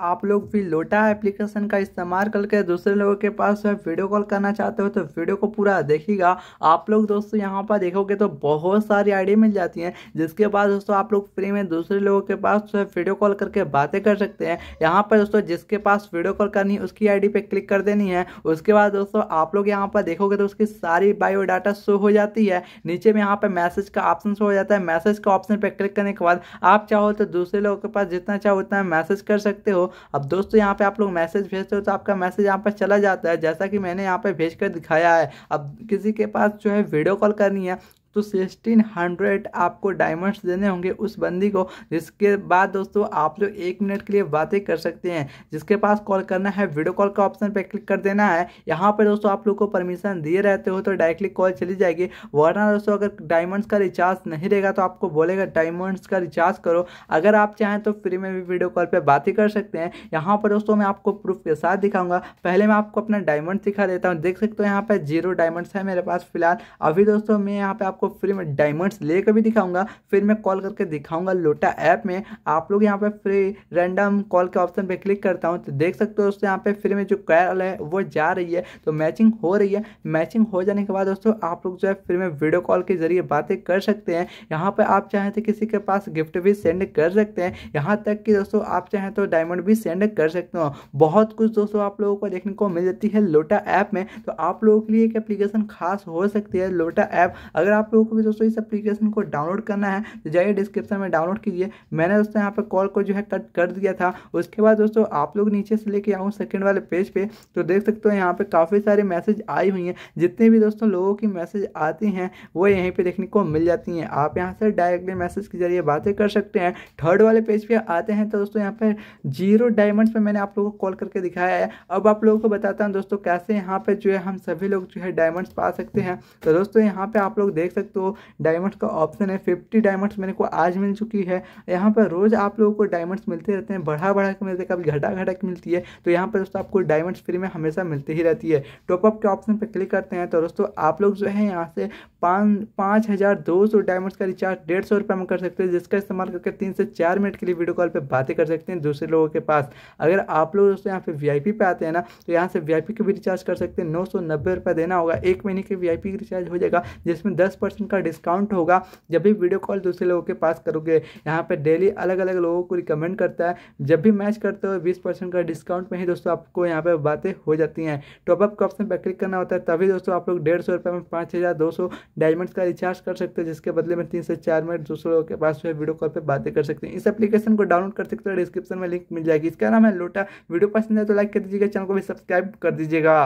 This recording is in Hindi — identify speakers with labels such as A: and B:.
A: आप लोग भी लोटा एप्लीकेशन का इस्तेमाल करके दूसरे लोगों के पास जो वीडियो कॉल करना चाहते हो तो वीडियो को पूरा देखिएगा आप लोग दोस्तों यहाँ पर देखोगे तो बहुत सारी आइडिया मिल जाती हैं जिसके बाद दोस्तों आप लोग फ्री में दूसरे लोगों के पास जो है वीडियो कॉल करके बातें कर सकते हैं यहाँ पर दोस्तों जिसके पास वीडियो कॉल करनी है उसकी आई पे क्लिक कर देनी है उसके बाद दोस्तों आप लोग यहाँ पर देखोगे तो उसकी सारी बायोडाटा शो हो जाती है नीचे में यहाँ पर मैसेज का ऑप्शन शो हो जाता है मैसेज का ऑप्शन पर क्लिक करने के बाद आप चाहो तो दूसरे लोगों के पास जितना चाहो उतना मैसेज कर सकते हो हो अब दोस्तों यहाँ पे आप लोग मैसेज भेजते हो तो आपका मैसेज यहाँ पर चला जाता है जैसा कि मैंने यहाँ पर भेज कर दिखाया है अब किसी के पास जो है वीडियो कॉल करनी है तो सिक्सटीन हंड्रेड आपको डायमंड्स देने होंगे उस बंदी को जिसके बाद दोस्तों आप लोग एक मिनट के लिए बातें कर सकते हैं जिसके पास कॉल करना है वीडियो कॉल का ऑप्शन पर क्लिक कर देना है यहाँ पर दोस्तों आप लोग को परमिशन दिए रहते हो तो डायरेक्टली कॉल चली जाएगी वरना दोस्तों अगर डायमंड्स का रिचार्ज नहीं रहेगा तो आपको बोलेगा डायमंड्स का रिचार्ज करो अगर आप चाहें तो फ्री में भी वीडियो कॉल पर बातें कर सकते हैं यहाँ पर दोस्तों मैं आपको प्रूफ के साथ दिखाऊंगा पहले मैं आपको अपना डायमंड दिखा देता हूँ देख सकते हो यहाँ पर जीरो डायमंड्स है मेरे पास फिलहाल अभी दोस्तों मैं यहाँ पर आपको फ्री में डायमंड्स लेकर भी दिखाऊंगा फिर मैं कॉल करके दिखाऊंगा लोटा ऐप में आप लोग यहाँ पे फ्री रैंडम कॉल के ऑप्शन पे क्लिक करता हूँ तो देख सकते हो दोस्तों यहाँ पे फ्री में जो कैल है वो जा रही है तो मैचिंग हो रही है मैचिंग हो जाने के बाद दोस्तों आप लोग जो है फ्री में वीडियो कॉल के जरिए बातें कर सकते हैं यहाँ पर आप चाहें तो किसी के पास गिफ्ट भी सेंड कर सकते हैं यहाँ तक कि दोस्तों आप चाहें तो डायमंड भी सेंड कर सकते हो बहुत कुछ दोस्तों आप लोगों को देखने को मिल जाती है लोटा ऐप में तो आप लोगों के लिए एक एप्लीकेशन खास हो सकती है लोटा ऐप अगर आप आप लोगों को भी दोस्तों इस एप्लीकेशन को डाउनलोड करना है तो जाइए डिस्क्रिप्शन में डाउनलोड कीजिए मैंने दोस्तों यहाँ पर कॉल को जो है कट कर दिया था उसके बाद दोस्तों आप लोग नीचे से लेके आऊँ सेकेंड वाले पेज पर पे, तो देख सकते हो यहाँ पर काफ़ी सारे मैसेज आई हुई हैं जितने भी दोस्तों लोगों की मैसेज आती हैं वो यहीं पर देखने को मिल जाती हैं आप यहाँ से डायरेक्टली मैसेज के जरिए बातें कर सकते हैं थर्ड वाले पेज पर आते हैं तो दोस्तों यहाँ पर जीरो डायमंड्स पर मैंने आप लोगों को कॉल करके दिखाया है अब आप लोगों को बताता हूँ दोस्तों कैसे यहाँ पर जो है हम सभी लोग जो है डायमंड्स पा सकते हैं तो दोस्तों यहाँ पर आप लोग देख सकते सकते हो डायमंड का ऑप्शन है फिफ्टी डायमंड्स मेरे को आज मिल चुकी है यहाँ पर रोज़ आप लोगों को डायमंड्स मिलते रहते हैं बढ़ा बढ़ा के मिलते कभी घटा घटा के मिलती है तो यहाँ पर दोस्तों आपको डायमंड्स फ्री में हमेशा मिलती ही रहती है टॉपअप के ऑप्शन पर क्लिक करते हैं तो दोस्तों आप लोग जो है यहाँ से पाँच पाँच हज़ार दो सौ डायमंड्स का रिचार्ज डेढ़ सौ रुपये में कर सकते हैं जिसका इस्तेमाल करके तीन से चार मिनट के लिए वीडियो कॉल पर बातें कर सकते हैं दूसरे लोगों के पास अगर आप लोग दोस्तों यहाँ पे वीआईपी पे आते हैं ना तो यहाँ से वीआईपी के भी रिचार्ज कर सकते हैं नौ सौ नब्बे रुपये देना होगा एक महीने के वीआईपी रिचार्ज हो जाएगा जिसमें दस परसेंट का डिस्काउंट होगा जब भी वीडियो कॉल दूसरे लोगों के पास करोगे यहाँ पर डेली अलग अलग लोगों को रिकमेंड करता है जब भी मैच करते हो बीस परसेंट का डिस्काउंट में ही दोस्तों आपको यहाँ पर बातें हो जाती हैं टॉपअप का ऑप्शन पर क्लिक करना होता है तभी दोस्तों आप लोग डेढ़ सौ रुपये में पाँच हज़ार दो सौ डायमंड्स का रिचार्ज कर सकते हो जिसके बदले में तीन से चार मिनट दूसरे लोगों के पास जो है वीडियो कॉल पर बातें कर सकते हैं इस एप्लीकेशन को डाउनलोड कर सकते हो डिस्क्रिप्शन में लिंक मिल जाएगी इसका नाम है लोटा वीडियो पसंद है तो लाइक कर दीजिएगा चैनल को भी सब्सक्राइब कर दीजिएगा